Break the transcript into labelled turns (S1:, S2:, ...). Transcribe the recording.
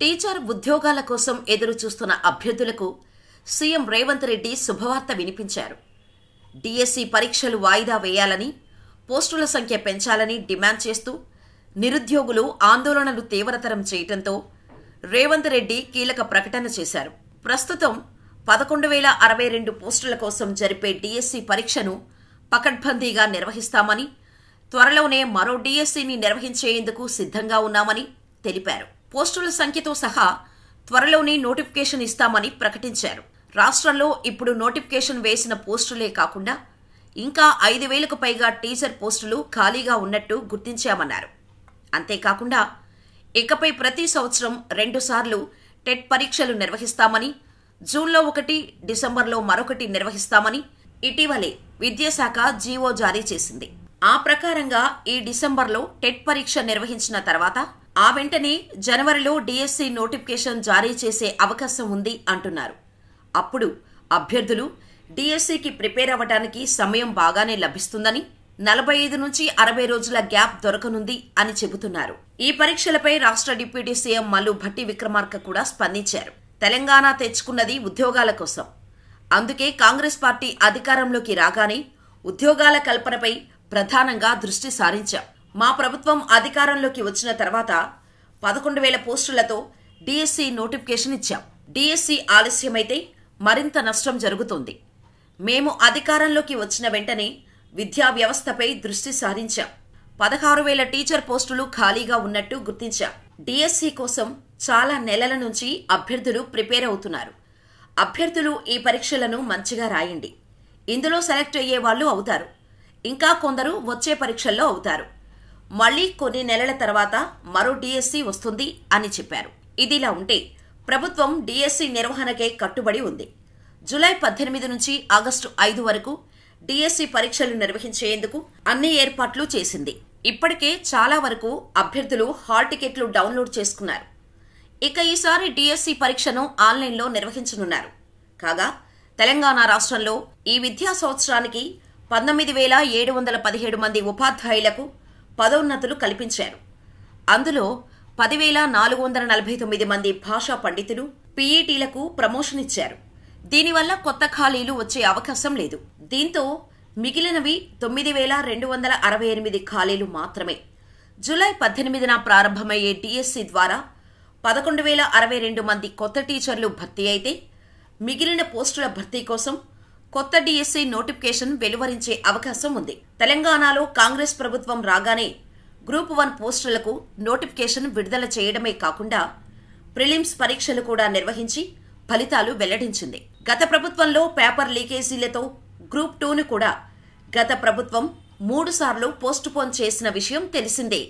S1: teacher ఉద్యోగాల కోసం ఎదురు చూస్తున్న అభ్యర్థులకు సీఎం రేవంత్ రెడ్డి శుభవార్త వినిపించారు డిఎస్సి పరీక్షలు వాయిదా వేయాలని పోస్టుల సంఖ్య పెంచాలని డిమాండ్ చేస్తూ నిరుద్యోగులు ఆందోళనలు తీవ్రతరం చేయటంతో రేవంత్ రెడ్డి కీలక ప్రకటన చేశారు ప్రస్తుతం పదకొండు వేల అరవై రెండు పోస్టుల కోసం జరిపే డిఎస్సి పరీక్షను పకడ్బందీగా నిర్వహిస్తామని త్వరలోనే మరో డిఎస్సిని నిర్వహించేందుకు సిద్ధంగా ఉన్నామని తెలిపారు పోస్టుల సంఖ్యతో సహా త్వరలోనే నోటిఫికేషన్ ఇస్తామని ప్రకటించారు రాష్ట్రంలో ఇప్పుడు నోటిఫికేషన్ వేసిన పోస్టులే కాకుండా ఇంకా ఐదు వేలకు పైగా టీచర్ పోస్టులు ఖాళీగా ఉన్నట్టు గుర్తించామన్నారు అంతేకాకుండా ఇకపై ప్రతి సంవత్సరం రెండుసార్లు టెట్ పరీక్షలు నిర్వహిస్తామని జూన్లో ఒకటి డిసెంబర్లో మరొకటి నిర్వహిస్తామని ఇటీవలే విద్యాశాఖ జీవో జారీ చేసింది ఆ ప్రకారంగా ఈ డిసెంబర్లో టెట్ పరీక్ష నిర్వహించిన తర్వాత ఆ వెంటనే జనవరిలో డిఎస్సి నోటిఫికేషన్ జారీ చేసే అవకాశం ఉంది అంటున్నారు అప్పుడు అభ్యర్థులు డిఎస్సికి ప్రిపేర్ అవ్వడానికి సమయం బాగానే లభిస్తుందని నలభై ఐదు నుంచి అరవై రోజుల గ్యాప్ దొరకనుంది అని చెబుతున్నారు ఈ పరీక్షలపై రాష్ట్ర డిప్యూటీ సీఎం మల్లు భట్టి విక్రమార్క కూడా స్పందించారు తెలంగాణ తెచ్చుకున్నది ఉద్యోగాల కోసం అందుకే కాంగ్రెస్ పార్టీ అధికారంలోకి రాగానే ఉద్యోగాల కల్పనపై ప్రధానంగా దృష్టి సారించాం మా ప్రభుత్వం అధికారంలోకి వచ్చిన తర్వాత పదకొండు వేల పోస్టులతో డిఎస్సి నోటిఫికేషన్ ఇచ్చాం డిఎస్సి ఆలస్యమైతే మరింత నష్టం జరుగుతుంది మేము అధికారంలోకి వచ్చిన వెంటనే విద్యా వ్యవస్థపై దృష్టి సారించాం పదహారు వేల టీచర్ పోస్టులు ఖాళీగా ఉన్నట్టు గుర్తించాం డిఎస్సి కోసం చాలా నెలల నుంచి అభ్యర్థులు ప్రిపేర్ అవుతున్నారు అభ్యర్థులు ఈ పరీక్షలను మంచిగా రాయండి ఇందులో సెలెక్ట్ అయ్యే వాళ్ళు అవుతారు ఇంకా కొందరు వచ్చే పరీక్షల్లో అవుతారు మళ్లీ కొన్ని నెలల తర్వాత మరో డిఎస్సి వస్తుంది అని చెప్పారు ఇదిలా ఉంటే ప్రభుత్వం డిఎస్సి నిర్వహణకే కట్టుబడి ఉంది జులై పద్దెనిమిది నుంచి ఆగస్టు ఐదు వరకు డిఎస్సి పరీక్షలు నిర్వహించేందుకు అన్ని ఏర్పాట్లు చేసింది ఇప్పటికే చాలా వరకు అభ్యర్థులు హాల్ టికెట్లు డౌన్లోడ్ చేసుకున్నారు ఇక ఈసారి డిఎస్సి పరీక్షను ఆన్లైన్లో నిర్వహించనున్నారు కాగా తెలంగాణ రాష్ట్రంలో ఈ విద్యా సంవత్సరానికి పంతొమ్మిది వేల ఏడు వందల పదిహేడు మంది ఉపాధ్యాయులకు పదోన్నతులు కల్పించారు అందులో పదివేల నాలుగు వందల నలభై తొమ్మిది మంది భాషా పండితులు పీఈటీలకు ప్రమోషన్ ఇచ్చారు దీనివల్ల కొత్త ఖాళీలు వచ్చే అవకాశం లేదు దీంతో మిగిలినవి తొమ్మిది వేల రెండు వందల అరవై ఎనిమిది ఖాళీలు మాత్రమే జూలై పద్దెనిమిదిన ప్రారంభమయ్యే డిఎస్సి ద్వారా పదకొండు వేల అరవై రెండు మంది కొత్త టీచర్లు భర్తీ అయితే మిగిలిన పోస్టుల భర్తీ కోసం కొత్త డిఎస్సి నోటిఫికేషన్ వెలువరించే అవకాశం ఉంది తెలంగాణలో కాంగ్రెస్ ప్రభుత్వం రాగానే గ్రూప్ వన్ పోస్టులకు నోటిఫికేషన్ విడుదల చేయడమే కాకుండా ప్రిలిమ్స్ పరీక్షలు కూడా నిర్వహించి ఫలితాలు వెల్లడించింది గత ప్రభుత్వంలో పేపర్ లీకేజీలతో గ్రూప్ టూను కూడా గత ప్రభుత్వం మూడుసార్లు పోన్ చేసిన విషయం తెలిసిందే